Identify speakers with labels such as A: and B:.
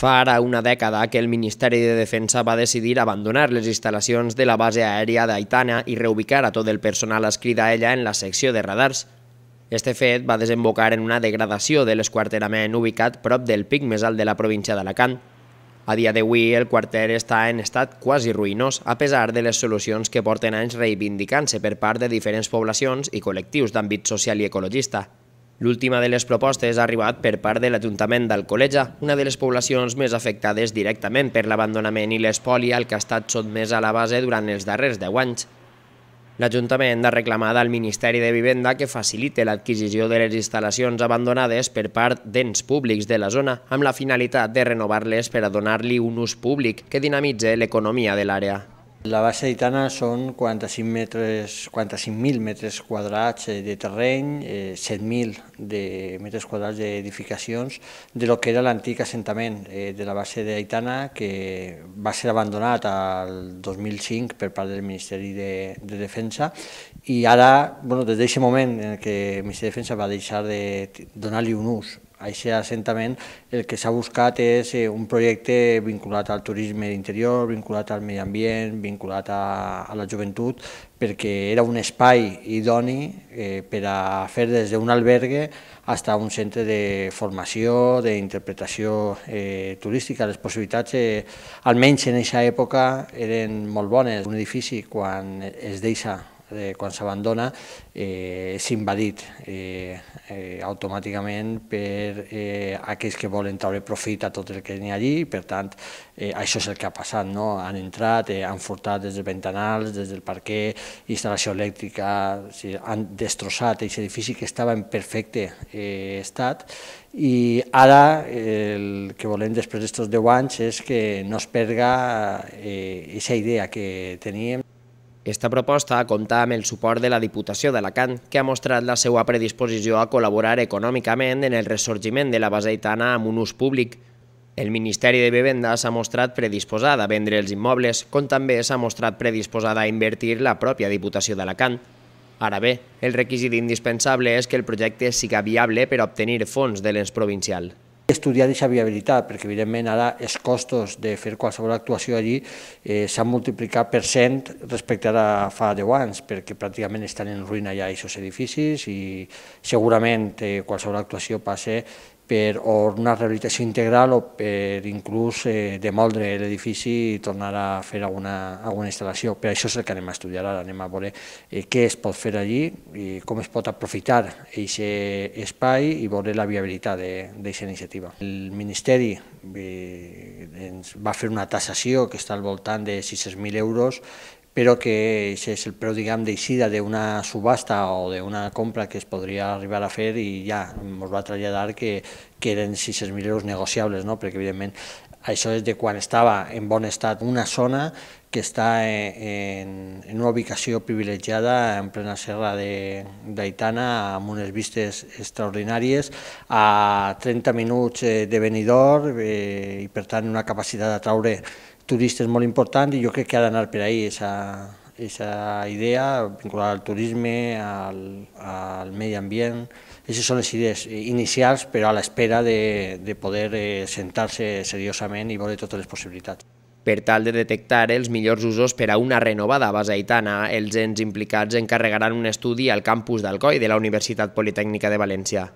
A: Fa ara una dècada que el Ministeri de Defensa va decidir abandonar les instal·lacions de la base aèria d'Aitana i reubicar a tot el personal escrit a ella en la secció de radars. Este fet va desembocar en una degradació de l'esquarterament ubicat prop del pic més alt de la província d'Alacant. A dia d'avui, el quarter està en estat quasi ruïnós, a pesar de les solucions que porten anys reivindicant-se per part de diferents poblacions i col·lectius d'àmbit social i ecologista. L'última de les propostes ha arribat per part de l'Ajuntament d'Alcoleja, una de les poblacions més afectades directament per l'abandonament i l'espoli al que ha estat sotmès a la base durant els darrers 10 anys. L'Ajuntament ha reclamat al Ministeri de Vivenda que facilite l'adquisició de les instal·lacions abandonades per part d'ens públics de la zona, amb la finalitat de renovar-les per a donar-li un ús públic que dinamitze l'economia de l'àrea. La base Aitana són 45.000 metres, 45 metres quadrats eh, de terreny,
B: 7.000 eh, metres quadrats d'edificacions de lo que era l'antic assentament eh, de la base d'Aitana que va ser abandonat al 2005 per part del Ministeri de, de Defensa i ara, bueno, des d'aquest moment en què el Ministeri de Defensa va deixar de donar-li un ús a aquest assentament el que s'ha buscat és eh, un projecte vinculat al turisme d'interior, vinculat al medi ambient, vinculat a, a la joventut, perquè era un espai idoni eh, per a fer des d'un albergue fins a un centre de formació, d'interpretació eh, turística. Les possibilitats, eh, almenys en aquesta època, eren molt bones. Un edifici, quan es deixa eh, quan s'abandona, eh, és invadit eh, eh, automàticament per eh, aquells que volen treure profit a tot el que hi ha allí, per tant, eh, això és el que ha passat, no? han entrat, eh, han furtat des de ventanals, des del parquer, instal·lació elèctrica, o sigui, han destrossat aquest edifici que estava en perfecte eh, estat i ara eh, el que
A: volem després d'aquests 10 anys és que no es perga eh, aquesta idea que teníem aquesta proposta compta amb el suport de la Diputació d'Alacant, que ha mostrat la seva predisposició a col·laborar econòmicament en el ressorgiment de la baseitana amb un ús públic. El Ministeri de Vivenda s'ha mostrat predisposat a vendre els immobles, com també s'ha mostrat predisposada a invertir la pròpia Diputació d'Alacant. Ara bé, el requisit indispensable és que el projecte siga viable per obtenir fons de l'ens provincial
B: estudiar aquesta viabilitat, perquè evidentment ara els costos de fer qualsevol actuació allí eh, s'han multiplicat per cent respecte a fa 10 anys, perquè pràcticament estan en ruïna ja aquests edificis i segurament eh, qualsevol actuació passa per o una rehabilitació integral o per inclús eh, demoldre l'edifici i tornar a fer alguna, alguna instal·lació. Per això és el que anem a estudiar ara, anem a veure eh, què es pot fer allí i com es pot aprofitar aquest espai i veure la viabilitat d'aquesta iniciativa. El Ministeri eh, ens va fer una tassació que està al voltant de 600.000 euros però que això és el preu, diguem, d'eixida d'una subhasta o d'una compra que es podria arribar a fer i ja ens va traslladar que, que eren 600.000 euros negociables, no? perquè evidentment això és de quan estava en bon estat una zona que està eh, en, en una ubicació privilegiada en plena serra d'Aitana amb unes vistes extraordinàries a 30 minuts eh, de Benidorm eh, i per tant una capacitat d'atraure turistes molt important i jo crec que ha d'anar per ahir esa, aquesta idea vinculada al turisme, al, al medi ambient. Aquestes són les idees inicials, però a l'espera de, de poder eh, sentar-se
A: seriosament i veure totes les possibilitats. Per tal de detectar els millors usos per a una renovada aitana, els ens implicats encarregaran un estudi al campus d'Alcoi de la Universitat Politècnica de València.